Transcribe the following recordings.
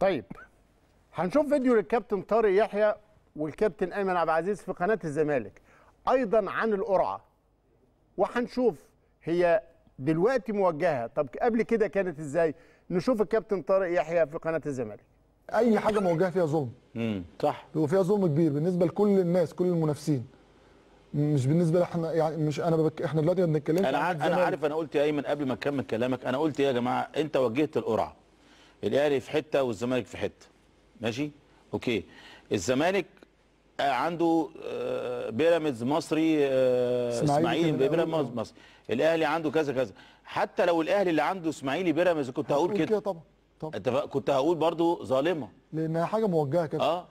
طيب هنشوف فيديو للكابتن طارق يحيى والكابتن ايمن عبد العزيز في قناه الزمالك ايضا عن القرعه وهنشوف هي دلوقتي موجهه طب قبل كده كانت ازاي نشوف الكابتن طارق يحيى في قناه الزمالك اي حاجه موجهه فيها ظلم امم صح وفيها ظلم كبير بالنسبه لكل الناس كل المنافسين مش بالنسبه لاحنا يعني مش انا بك احنا دلوقتي ما بنتكلمش انا عارف انا عارف انا قلت يا ايمن قبل ما اكمل كلامك انا قلت يا جماعه انت وجهت القرعه الاهلي في حته والزمالك في حته ماشي اوكي الزمالك آه، عنده آه، بيراميدز مصري آه، اسماعيلي بيراميدز مصري الاهلي عنده كذا كذا حتى لو الاهلي اللي عنده اسماعيلي بيراميدز كنت هقول كده, كده طبعا طبعا كنت هقول برضو ظالمه لانها حاجه موجهه كده اه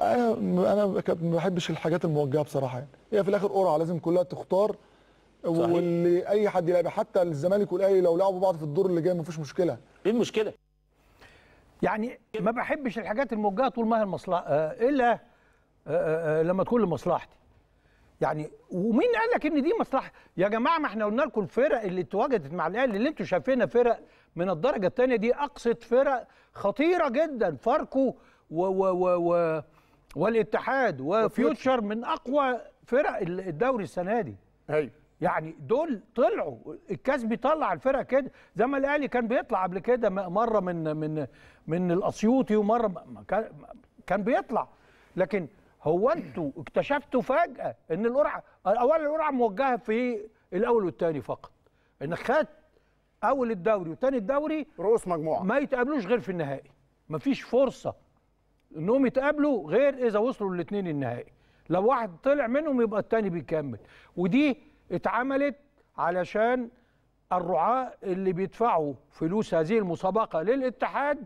انا انا ما بحبش الحاجات الموجهه بصراحه يعني هي في الاخر قرعه لازم كلها تختار واللي اي حد يلعب حتى الزمالك والاهلي لو لعبوا بعض في الدور اللي جاي مفيش مشكله ايه المشكله يعني ما بحبش الحاجات الموجهه طول ما هي المصلحه آه، الا آه، آه، لما تكون لمصلحتي يعني ومين قال لك ان دي مصلحه يا جماعه ما احنا قلنا لكم الفرق اللي اتواجدت مع الاهلي اللي انتم شايفينها فرق من الدرجه الثانيه دي اقصد فرق خطيره جدا فاركو و و و و والاتحاد وفيوتشر من اقوى فرق الدوري السنه دي ايوه يعني دول طلعوا الكاس بيطلع الفرق كده زي ما الاهلي كان بيطلع قبل كده مره من من من الاسيوطي ومره كان كان بيطلع لكن هو انتوا اكتشفتوا فجاه ان القرعه اولا القرعه موجهه في الاول والثاني فقط ان خد اول الدوري وثاني الدوري رؤوس مجموعه ما يتقابلوش غير في النهائي مفيش فرصه انهم يتقابلوا غير اذا وصلوا الاثنين النهائي لو واحد طلع منهم يبقى الثاني بيكمل ودي اتعملت علشان الرعاة اللي بيدفعوا فلوس هذه المسابقة للاتحاد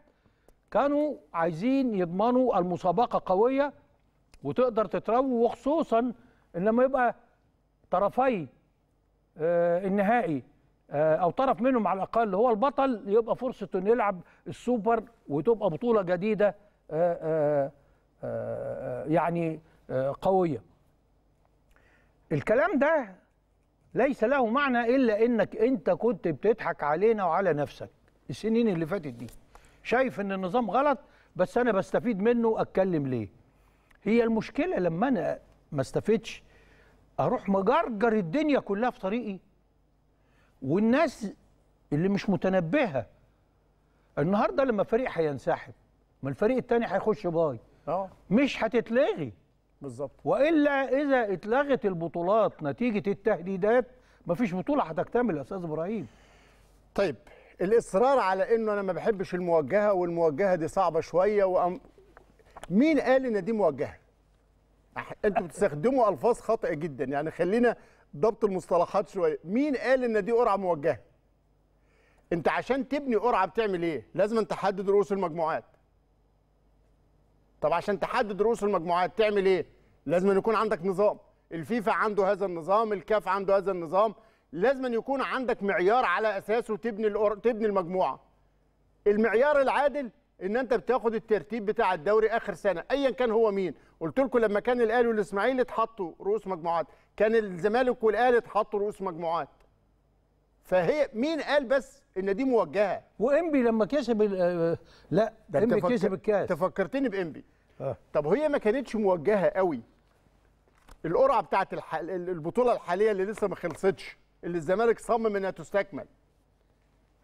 كانوا عايزين يضمنوا المسابقة قوية وتقدر تتروج وخصوصا ان لما يبقى طرفي آه النهائي آه او طرف منهم على الاقل هو البطل يبقى فرصة انه يلعب السوبر وتبقى بطولة جديدة آه, آه،, آه،, آه، يعني قوية الكلام ده ليس له معنى الا انك انت كنت بتضحك علينا وعلى نفسك السنين اللي فاتت دي شايف ان النظام غلط بس انا بستفيد منه اتكلم ليه هي المشكله لما انا ما استفدش اروح مجرجر الدنيا كلها في طريقي والناس اللي مش متنبهه النهارده لما فريق هينسحب ما الفريق التاني هيخش باي اه. مش هتتلغي بالظبط والا اذا اتلغت البطولات نتيجه التهديدات مفيش بطوله هتكتمل يا استاذ ابراهيم طيب الاصرار على انه انا ما بحبش الموجهه والموجهه دي صعبه شويه وأم... مين قال ان دي موجهه انتوا بتستخدموا الفاظ خاطئه جدا يعني خلينا ضبط المصطلحات شويه مين قال ان دي قرعه موجهه انت عشان تبني قرعه بتعمل ايه لازم تحدد رؤوس المجموعات طب عشان تحدد رؤوس المجموعات تعمل ايه لازم يكون عندك نظام الفيفا عنده هذا النظام الكاف عنده هذا النظام لازم يكون عندك معيار على اساسه تبني الأور... تبني المجموعه المعيار العادل ان انت بتاخد الترتيب بتاع الدوري اخر سنه ايا كان هو مين قلت لكم لما كان الاهلي والاسماعيلي اتحطوا رؤوس مجموعات كان الزمالك والاهلي اتحطوا رؤوس مجموعات فهي مين قال بس ان دي موجهه وانبي لما كسب آه، لا انبي كسب الكاس تفكرتني بانبي آه. طب هي ما كانتش موجهه قوي القرعه بتاعت الح... البطوله الحاليه اللي لسه ما خلصتش اللي الزمالك صمم انها تستكمل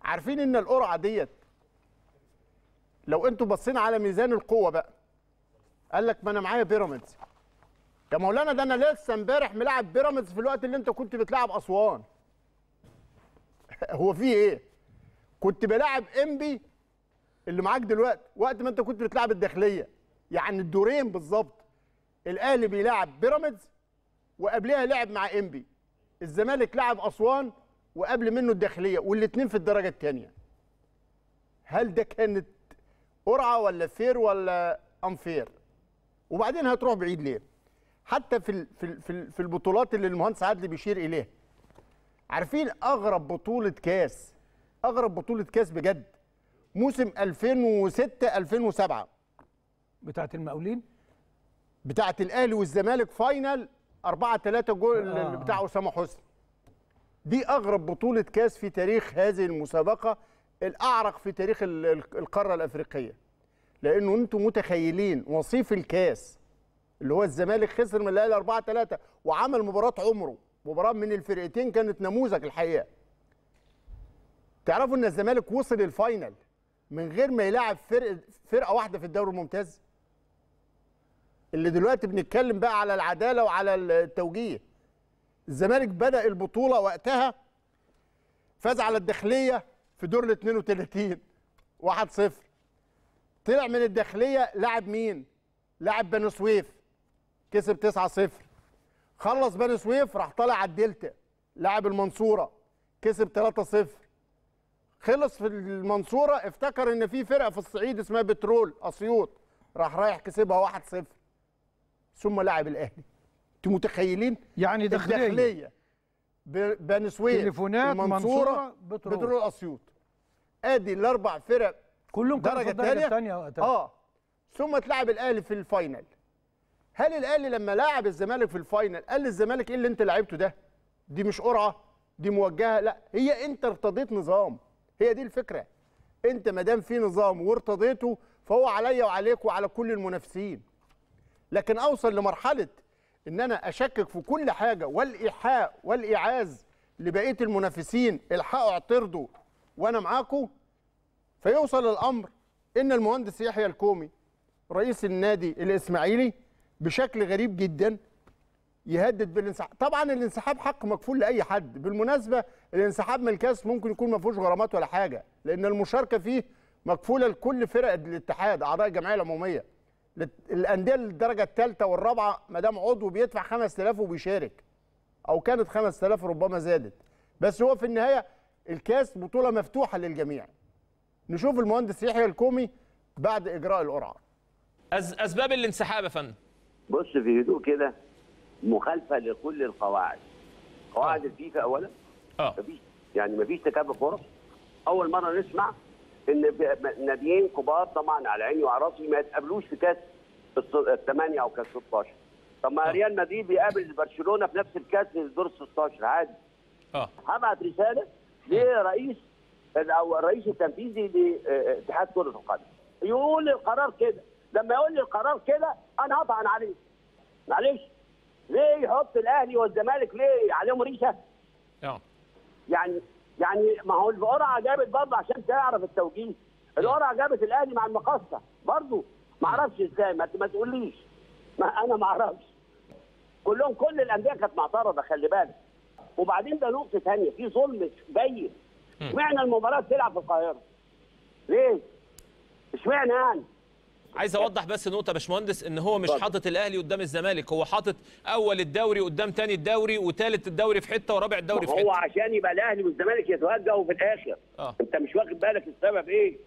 عارفين ان القرعه ديت لو انتوا بصينا على ميزان القوه بقى قال لك ما انا معايا بيراميدز يا مولانا ده انا لسه امبارح ملاعب بيراميدز في الوقت اللي انت كنت بتلعب اسوان هو في ايه؟ كنت بلاعب انبي اللي معاك دلوقتي وقت ما انت كنت بتلعب الداخليه يعني الدورين بالظبط الاهلي بيلاعب بيراميدز وقبلها لعب مع انبي الزمالك لعب اسوان وقبل منه الداخليه والاثنين في الدرجه الثانيه هل ده كانت قرعه ولا فير ولا انفير وبعدين هتروح بعيد ليه حتى في في في البطولات اللي المهندس عادل بيشير اليها عارفين اغرب بطوله كاس اغرب بطوله كاس بجد موسم 2006 2007 بتاعه المقاولين بتاعه الاهلي والزمالك فاينل 4 3 جول آه. بتاع اسامه حسني دي اغرب بطوله كاس في تاريخ هذه المسابقه الاعرق في تاريخ القاره الافريقيه لانه انتم متخيلين وصيف الكاس اللي هو الزمالك خسر من الاهلي 4 3 وعمل مباراه عمره مباراه من الفرقتين كانت نموذج الحقيقه تعرفوا ان الزمالك وصل الفاينل من غير ما يلعب فرق فرقه واحده في الدوري الممتاز اللي دلوقتي بنتكلم بقى على العداله وعلى التوجيه الزمالك بدا البطوله وقتها فاز على الداخليه في دور ال 32 1-0 طلع من الداخليه لعب مين لعب بني سويف كسب 9-0 خلص بني سويف راح طالع على الدلتا لاعب المنصوره كسب 3-0 خلص في المنصوره افتكر ان في فرقه في الصعيد اسمها بترول اسيوط راح رايح كسبها 1-0 ثم لاعب الاهلي انتوا متخيلين يعني داخليه الداخليه بني سويف تليفونات منصوره بترول, بترول اسيوط ادي الاربع فرق كلهم كانوا الدرجه ثانيه اه ثم تلعب الاهلي في الفاينل هل الاهلي لما لاعب الزمالك في الفاينل قال للزمالك ايه اللي انت لعبته ده دي مش قرعه دي موجهه لا هي انت ارتضيت نظام هي دي الفكره انت ما دام في نظام وارتضيته فهو عليا وعليك وعلى كل المنافسين لكن اوصل لمرحله ان انا اشكك في كل حاجه والايحاء والايعاز لبقيه المنافسين الحقوا اعترضوا وانا معاكم فيوصل الامر ان المهندس يحيى الكومي رئيس النادي الاسماعيلي بشكل غريب جدا يهدد بالانسحاب طبعا الانسحاب حق مكفول لاي حد بالمناسبه الانسحاب من الكاس ممكن يكون ما فيهوش غرامات ولا حاجه لان المشاركه فيه مكفوله لكل فرق الاتحاد اعضاء الجمعيه العموميه الانديه الدرجه الثالثه والرابعه ما دام عضو بيدفع 5000 وبيشارك او كانت 5000 ربما زادت بس هو في النهايه الكاس بطوله مفتوحه للجميع نشوف المهندس يحيى الكومي بعد اجراء القرعه أز... اسباب الانسحاب يا فندم بص في هدوء كده مخالفه لكل القواعد قواعد آه. الفيفا اولا اه يعني مفيش تكافؤ فرص اول مره نسمع ان ناديين كبار طبعا على عيني وعلى راسي ما يتقابلوش في كاس الثمانيه او كاس 16 طب ما آه. ريال مدريد بيقابل برشلونه في نفس الكاس في الدور 16 عادي اه هبعت رساله آه. لرئيس او الرئيس التنفيذي لاتحاد كره القدم يقول القرار كده لما يقول لي القرار كده انا هطعن عليه معلش ليه يحط الاهلي والزمالك ليه عليهم ريشه؟ اه يعني يعني ما هو القرعه جابت برضه عشان تعرف التوجيه القرعه جابت الاهلي مع المقصه برضه ما اعرفش ازاي ما تقوليش ما انا ما اعرفش كلهم كل الانديه كانت معترضه خلي بالك وبعدين ده نقطه ثانيه في ظلم بين اشمعنى المباراه تلعب في القاهره؟ ليه؟ اشمعنى يعني؟ عايز اوضح بس نقطه يا باشمهندس ان هو مش حاطط الاهلي قدام الزمالك هو حاطط اول الدوري قدام ثاني الدوري وثالث الدوري في حته ورابع الدوري في حته هو عشان يبقى الاهلي والزمالك يتوجهوا في الاخر آه. انت مش واخد بالك السبب ايه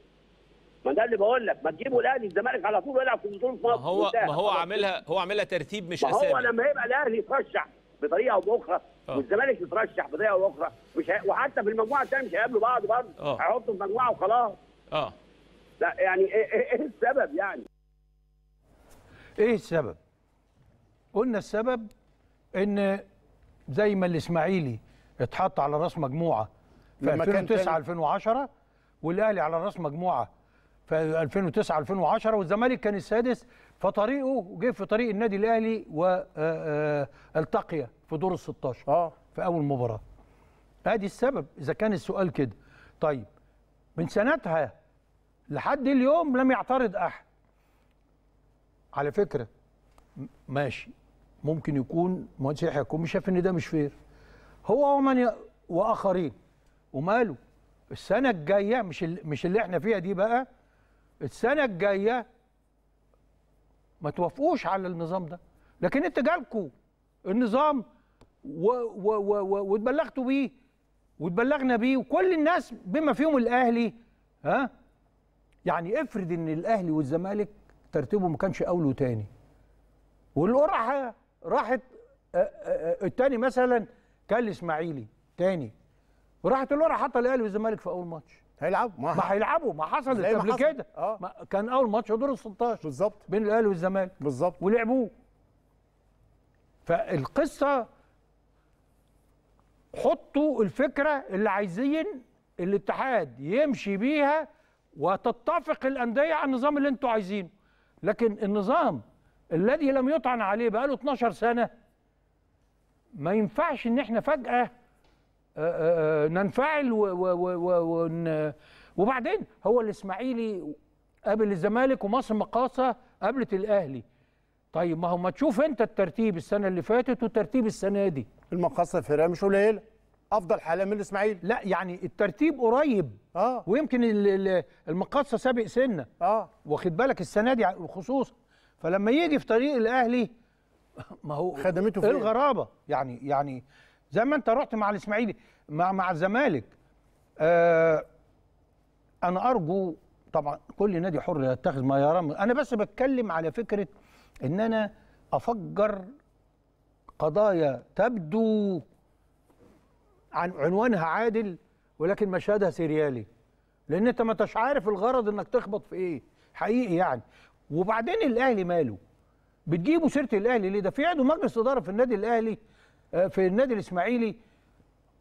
ما ده اللي بقول لك ما تجيبوا الاهلي الزمالك على طول يلعب في بطوله مصر هو ما هو عاملها هو عاملها ترتيب مش ما اسامي هو لما يبقى الاهلي يترشح بطريقه او باخرى آه. والزمالك يترشح بطريقه او باخرى وحتى في المجموعه الثانيه مش هيقابلوا بعض برضه آه. هيحطوا في مجموعه وخلاص اه لا يعني إيه،, إيه،, ايه السبب يعني ايه السبب قلنا السبب ان زي ما الاسماعيلي اتحط على راس مجموعه في 2009 2010 والاهلي على راس مجموعه في 2009 2010 والزمالك كان السادس فطريقه جه في طريق النادي الاهلي والتقي آه، آه، في دور ال 16 اه في اول مباراه ادي السبب اذا كان السؤال كده طيب من سنتها لحد اليوم لم يعترض احد على فكره ماشي ممكن يكون مهندس يحيى مش شاف ان ده مش فير هو ومن ي... واخرين وماله السنه الجايه مش ال... مش اللي احنا فيها دي بقى السنه الجايه ما توافقوش على النظام ده لكن انت جالكوا النظام و... و... و... و... واتبلغتوا بيه واتبلغنا بيه وكل الناس بما فيهم الاهلي ها يعني افرض ان الاهلي والزمالك ترتيبه ما كانش اول وتاني والقرعه راحت آه، آه، آه، التاني مثلا كان الاسماعيلي تاني وراحت القرعه حط الاهلي والزمالك في اول ماتش هيلعبوا ما, ما هيلعبوا ما حصلت قبل كده آه. كان اول ماتش دور ال 16 بالظبط بين الاهلي والزمالك بالظبط ولعبوه فالقصه حطوا الفكره اللي عايزين الاتحاد يمشي بيها وتتفق الانديه على النظام اللي انتوا عايزينه لكن النظام الذي لم يطعن عليه بقاله 12 سنه ما ينفعش ان احنا فجاه آه، آه، آه، ننفعل و و و وبعدين هو الاسماعيلي قابل الزمالك ومصر مقاصه قابلت الاهلي طيب ما هو ما تشوف انت الترتيب السنه اللي فاتت وترتيب السنه دي المقاصه الفرقه مش قليله افضل حاله من الاسماعيلي لا يعني الترتيب قريب اه ويمكن المقاصه سابق سنه اه واخد بالك السنه دي خصوصا فلما يجي في طريق الاهلي ما هو خدمته في الغرابه يعني يعني زي ما انت رحت مع الاسماعيلي مع مع الزمالك آه انا ارجو طبعا كل نادي حر يتخذ ما يرام انا بس بتكلم على فكره ان انا افجر قضايا تبدو عن عنوانها عادل ولكن مشهدها سريالي لان انت ما انتش عارف الغرض انك تخبط في ايه حقيقي يعني وبعدين الاهلي ماله بتجيبوا سيره الاهلي ليه ده في عضو مجلس اداره في النادي الاهلي آه، في النادي الاسماعيلي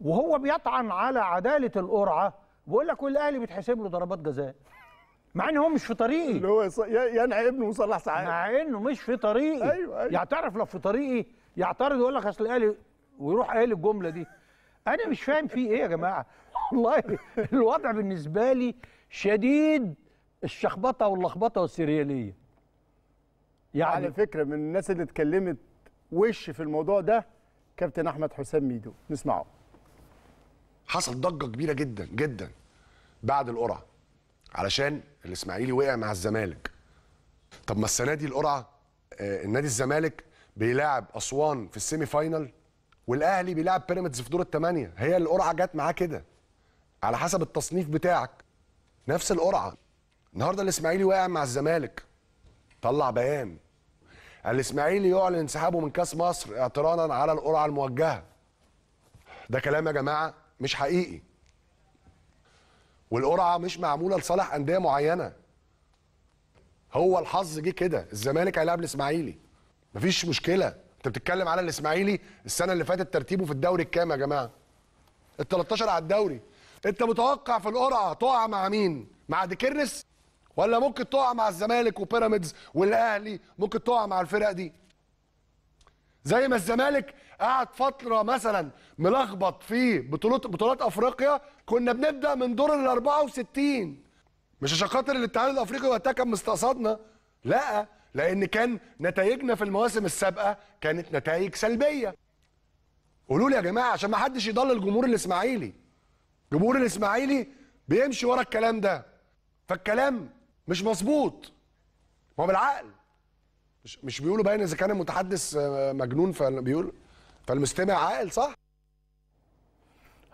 وهو بيطعن على عداله القرعه بيقول لك والاهلي بيتحسب له ضربات جزاء مع ان هو مش في طريقي اللي هو ينعي ابنه وصلح سعاد مع انه مش في طريقي ايوه ايوه يعني تعرف لو في طريقي يعترض ويقول لك اصل الاهلي ويروح قايل الجمله دي انا مش فاهم في ايه يا جماعه والله الوضع بالنسبه لي شديد الشخبطه واللخبطه والسرياليه يعني على فكره من الناس اللي اتكلمت وش في الموضوع ده كابتن احمد حسام ميدو نسمعه حصل ضجه كبيره جدا جدا بعد القرعه علشان الاسماعيلي وقع مع الزمالك طب ما السنه دي القرعه آه نادي الزمالك بيلاعب اسوان في السيمي فاينل والاهلي بيلعب بيراميدز في دور الثمانيه هي القرعه جت معاه كده على حسب التصنيف بتاعك نفس القرعه النهارده الاسماعيلي واقع مع الزمالك طلع بيان الاسماعيلي يعلن انسحابه من كاس مصر اعتراضا على القرعه الموجهه ده كلام يا جماعه مش حقيقي والقرعه مش معموله لصالح انديه معينه هو الحظ جه كده الزمالك هيلاعب الاسماعيلي مفيش مشكله انت بتتكلم على الاسماعيلي السنه اللي فاتت ترتيبه في الدوري الكام يا جماعه ال 13 على الدوري انت متوقع في القرعه تقع مع مين مع ديكيرنس ولا ممكن تقع مع الزمالك وبيراميدز والاهلي ممكن تقع مع الفرق دي زي ما الزمالك قعد فتره مثلا ملخبط في بطولات بطولات افريقيا كنا بنبدا من دور ال 64 مش عشان خاطر الاتحاد الافريقي وقتها كان مستقصدنا لا لان كان نتائجنا في المواسم السابقه كانت نتائج سلبيه قولوا لي يا جماعه عشان ما حدش يضل الجمهور الاسماعيلي جمهور الاسماعيلي بيمشي ورا الكلام ده فالكلام مش مظبوط ما بالعقل مش مش بيقولوا باين اذا كان المتحدث آه، مجنون فبيقول فالمستمع عاقل صح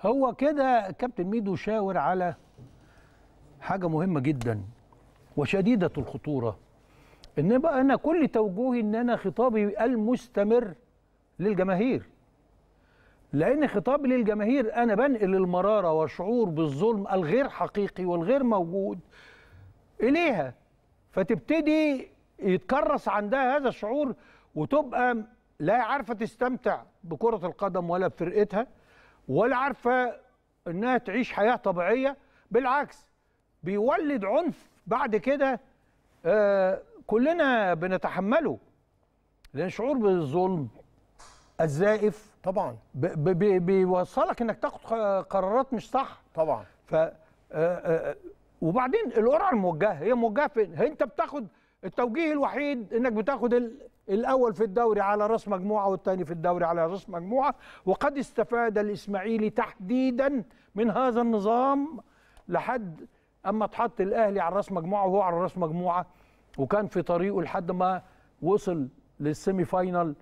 هو كده كابتن ميدو شاور على حاجه مهمه جدا وشديده الخطوره ان بقى انا كل توجهي ان انا خطابي المستمر للجماهير لان خطابي للجماهير انا بنقل المراره والشعور بالظلم الغير حقيقي والغير موجود اليها فتبتدي يتكرس عندها هذا الشعور وتبقى لا عارفه تستمتع بكره القدم ولا بفرقتها ولا عارفه انها تعيش حياه طبيعيه بالعكس بيولد عنف بعد كده آه كلنا بنتحمله لان شعور بالظلم الزائف طبعا بيوصلك انك تاخد قرارات مش صح طبعا ف وبعدين القرعه الموجهه هي موجهه فين؟ انت بتاخد التوجيه الوحيد انك بتاخد الاول في الدوري على راس مجموعه والثاني في الدوري على راس مجموعه وقد استفاد الاسماعيلي تحديدا من هذا النظام لحد اما اتحط الاهلي على راس مجموعه وهو على راس مجموعه وكان في طريقه لحد ما وصل للسيمي فاينل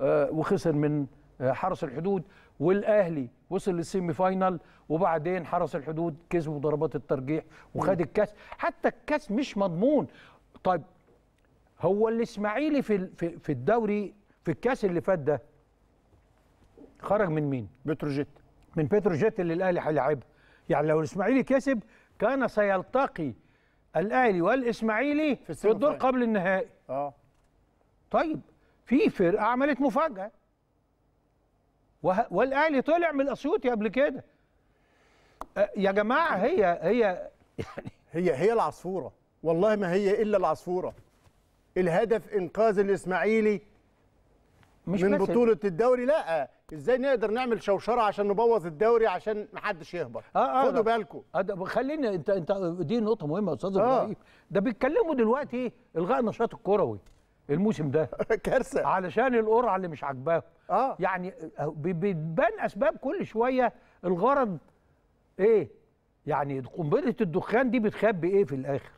آه، وخسر من آه، حرس الحدود والاهلي وصل للسيمي فاينل وبعدين حرس الحدود كسبوا ضربات الترجيح وخد الكاس حتى الكاس مش مضمون طيب هو الاسماعيلي في في الدوري في الكاس اللي فات ده خرج من مين بتروجيت من بتروجيت اللي الاهلي هيلاعبها يعني لو الاسماعيلي كسب كان سيلتقي الاهلي والاسماعيلي في, في الدور قبل النهائي اه طيب في فرقه عملت مفاجاه والاهلي طلع من الاسيوطي قبل كده يا جماعه هي هي يعني هي هي العصفوره والله ما هي الا العصفوره الهدف انقاذ الاسماعيلي مش من بطوله الدوري لا ازاي نقدر نعمل شوشره عشان نبوظ الدوري عشان محدش يهبط آه آه خدوا بالكم آه، خلينا انت انت دي نقطه مهمه يا استاذ آه. ابراهيم ده بيتكلموا دلوقتي الغاء النشاط الكروي الموسم ده كارثه علشان القرعه اللي مش عاجباهم آه. يعني آه، بتبان اسباب كل شويه الغرض ايه يعني قنبله الدخان دي بتخبي ايه في الاخر